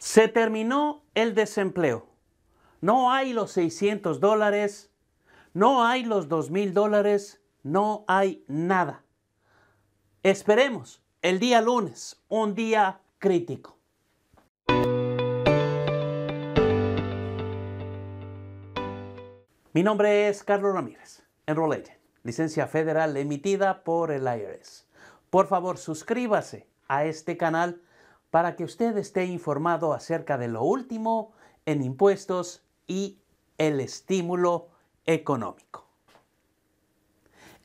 Se terminó el desempleo. No hay los 600 dólares, no hay los 2,000 mil dólares, no hay nada. Esperemos el día lunes, un día crítico. Mi nombre es Carlos Ramírez, Enroll licencia federal emitida por el IRS. Por favor, suscríbase a este canal para que usted esté informado acerca de lo último en impuestos y el estímulo económico.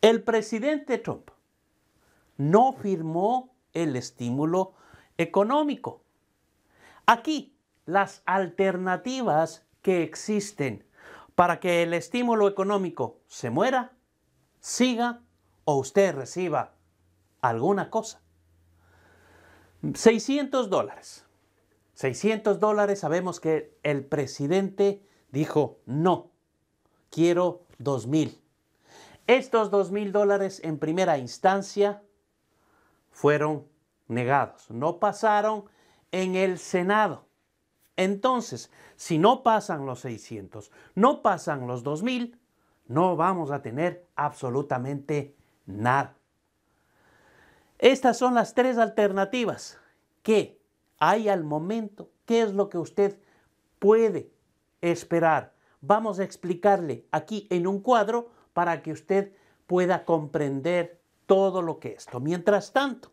El presidente Trump no firmó el estímulo económico. Aquí, las alternativas que existen para que el estímulo económico se muera, siga o usted reciba alguna cosa. 600 dólares. 600 dólares, sabemos que el presidente dijo, no, quiero 2.000. Estos 2.000 dólares en primera instancia fueron negados, no pasaron en el Senado. Entonces, si no pasan los 600, no pasan los 2.000, no vamos a tener absolutamente nada. Estas son las tres alternativas que hay al momento. ¿Qué es lo que usted puede esperar? Vamos a explicarle aquí en un cuadro para que usted pueda comprender todo lo que esto. Mientras tanto,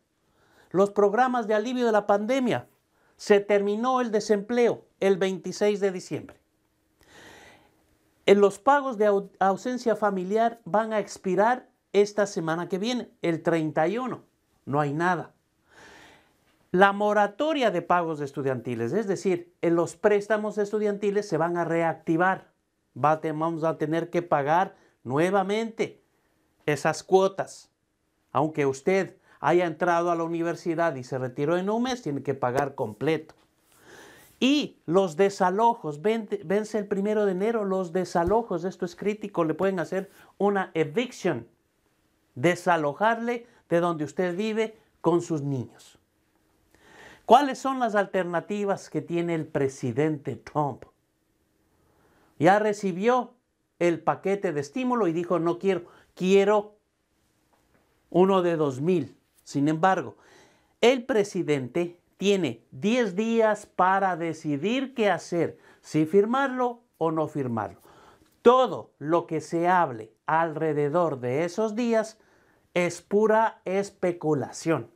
los programas de alivio de la pandemia. Se terminó el desempleo el 26 de diciembre. En los pagos de ausencia familiar van a expirar esta semana que viene, el 31 no hay nada. La moratoria de pagos estudiantiles, es decir, en los préstamos estudiantiles se van a reactivar. Vamos a tener que pagar nuevamente esas cuotas. Aunque usted haya entrado a la universidad y se retiró en un mes, tiene que pagar completo. Y los desalojos, vence el primero de enero los desalojos, esto es crítico, le pueden hacer una eviction, desalojarle de donde usted vive con sus niños. ¿Cuáles son las alternativas que tiene el presidente Trump? Ya recibió el paquete de estímulo y dijo, no quiero, quiero uno de 2.000. Sin embargo, el presidente tiene 10 días para decidir qué hacer, si firmarlo o no firmarlo. Todo lo que se hable alrededor de esos días es pura especulación,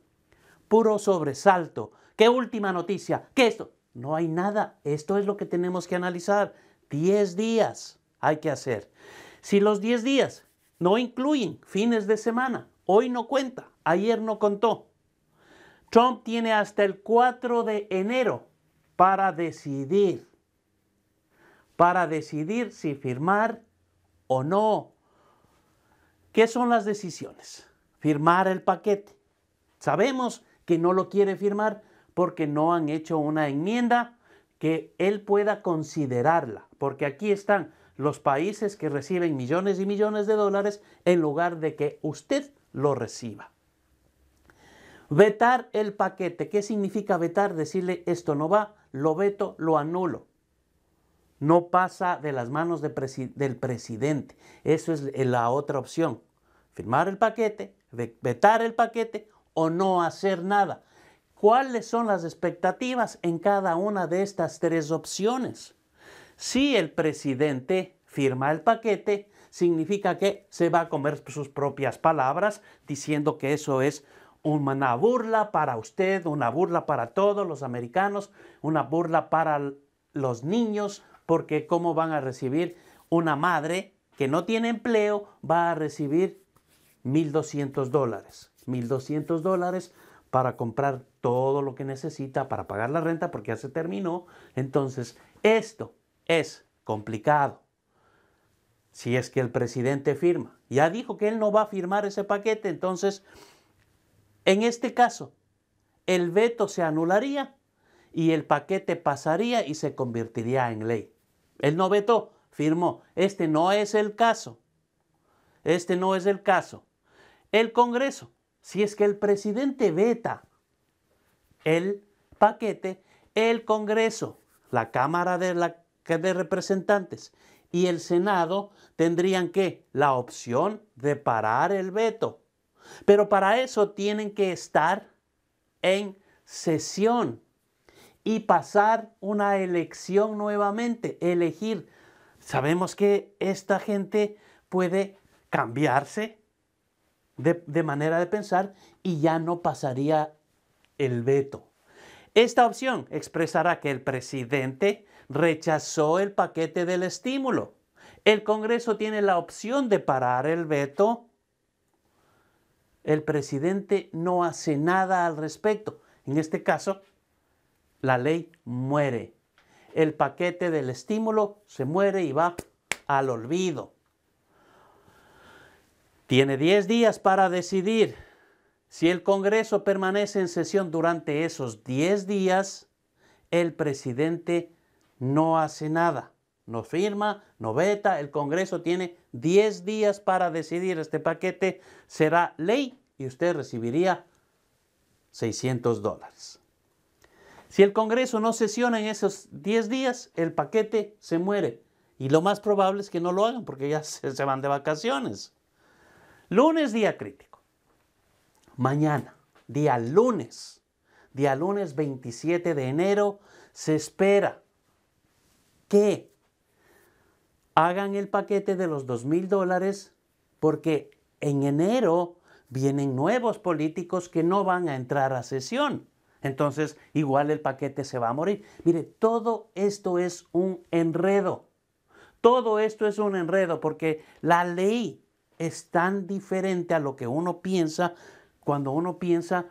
puro sobresalto. ¿Qué última noticia? ¿Qué esto? No hay nada. Esto es lo que tenemos que analizar. 10 días hay que hacer. Si los 10 días no incluyen fines de semana, hoy no cuenta, ayer no contó. Trump tiene hasta el 4 de enero para decidir, para decidir si firmar o no ¿Qué son las decisiones? Firmar el paquete. Sabemos que no lo quiere firmar porque no han hecho una enmienda que él pueda considerarla, porque aquí están los países que reciben millones y millones de dólares en lugar de que usted lo reciba. Vetar el paquete. ¿Qué significa vetar? Decirle esto no va, lo veto, lo anulo. No pasa de las manos del presidente. Eso es la otra opción firmar el paquete, vetar el paquete o no hacer nada. ¿Cuáles son las expectativas en cada una de estas tres opciones? Si el presidente firma el paquete, significa que se va a comer sus propias palabras diciendo que eso es una burla para usted, una burla para todos los americanos, una burla para los niños, porque cómo van a recibir una madre que no tiene empleo, va a recibir 1.200 dólares. 1.200 dólares para comprar todo lo que necesita para pagar la renta porque ya se terminó. Entonces, esto es complicado. Si es que el presidente firma. Ya dijo que él no va a firmar ese paquete. Entonces, en este caso, el veto se anularía y el paquete pasaría y se convertiría en ley. Él no vetó, firmó. Este no es el caso. Este no es el caso el Congreso, si es que el presidente veta el paquete, el Congreso, la Cámara de, la, de Representantes y el Senado tendrían que la opción de parar el veto. Pero para eso tienen que estar en sesión y pasar una elección nuevamente, elegir. Sabemos que esta gente puede cambiarse de, manera de pensar y ya no pasaría el veto. Esta opción expresará que el presidente rechazó el paquete del estímulo. El Congreso tiene la opción de parar el veto. El presidente no hace nada al respecto. En este caso, la ley muere. El paquete del estímulo se muere y va al olvido. Tiene 10 días para decidir. Si el Congreso permanece en sesión durante esos 10 días, el presidente no hace nada. No firma, no veta. El Congreso tiene 10 días para decidir. Este paquete será ley y usted recibiría 600 dólares. Si el Congreso no sesiona en esos 10 días, el paquete se muere. Y lo más probable es que no lo hagan porque ya se van de vacaciones. Lunes, día crítico. Mañana, día lunes, día lunes 27 de enero, se espera que hagan el paquete de los dos mil dólares porque en enero vienen nuevos políticos que no van a entrar a sesión. Entonces, igual el paquete se va a morir. Mire, todo esto es un enredo. Todo esto es un enredo porque la ley es tan diferente a lo que uno piensa cuando uno piensa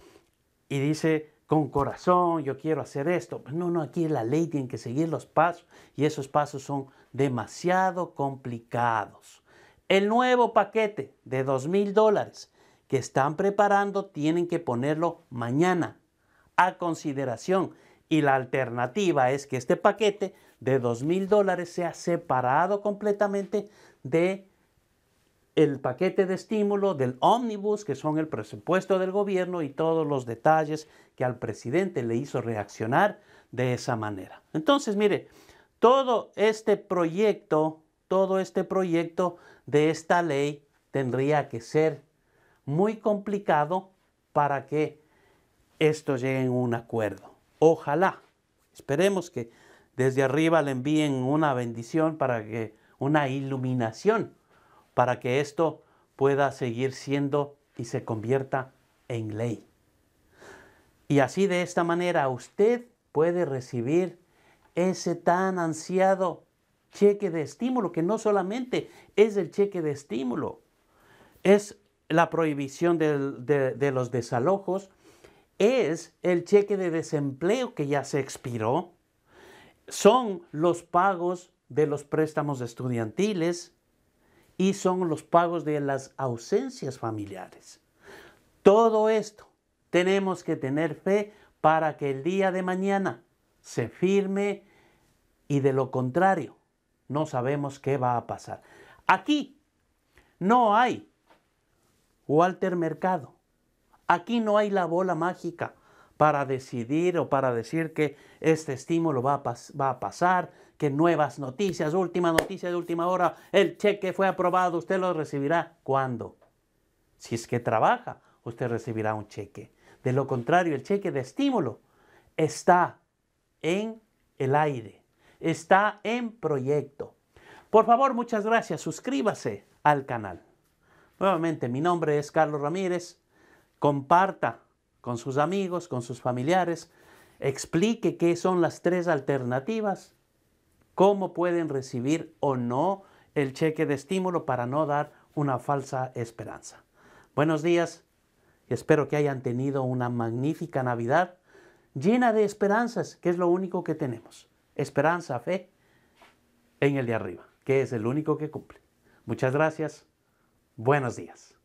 y dice con corazón, yo quiero hacer esto. Pues no, no, aquí la ley tiene que seguir los pasos y esos pasos son demasiado complicados. El nuevo paquete de dos mil dólares que están preparando tienen que ponerlo mañana a consideración. Y la alternativa es que este paquete de dos mil dólares sea separado completamente de el paquete de estímulo del ómnibus, que son el presupuesto del gobierno y todos los detalles que al presidente le hizo reaccionar de esa manera. Entonces, mire, todo este proyecto, todo este proyecto de esta ley tendría que ser muy complicado para que esto llegue a un acuerdo. Ojalá, esperemos que desde arriba le envíen una bendición para que una iluminación para que esto pueda seguir siendo y se convierta en ley. Y así de esta manera usted puede recibir ese tan ansiado cheque de estímulo, que no solamente es el cheque de estímulo, es la prohibición de, de los desalojos, es el cheque de desempleo que ya se expiró, son los pagos de los préstamos estudiantiles, y son los pagos de las ausencias familiares. Todo esto tenemos que tener fe para que el día de mañana se firme y de lo contrario no sabemos qué va a pasar. Aquí no hay Walter Mercado. Aquí no hay la bola mágica para decidir o para decir que este estímulo va a, pasar, que nuevas noticias, última noticia de última hora, el cheque fue aprobado, usted lo recibirá. ¿Cuándo? Si es que trabaja, usted recibirá un cheque. De lo contrario, el cheque de estímulo está en el aire, está en proyecto. Por favor, muchas gracias, suscríbase al canal. Nuevamente, mi nombre es Carlos Ramírez. Comparta con sus amigos, con sus familiares, explique qué son las tres alternativas, cómo pueden recibir o no el cheque de estímulo para no dar una falsa esperanza. Buenos días espero que hayan tenido una magnífica Navidad llena de esperanzas, que es lo único que tenemos. Esperanza, fe en el de arriba, que es el único que cumple. Muchas gracias. Buenos días.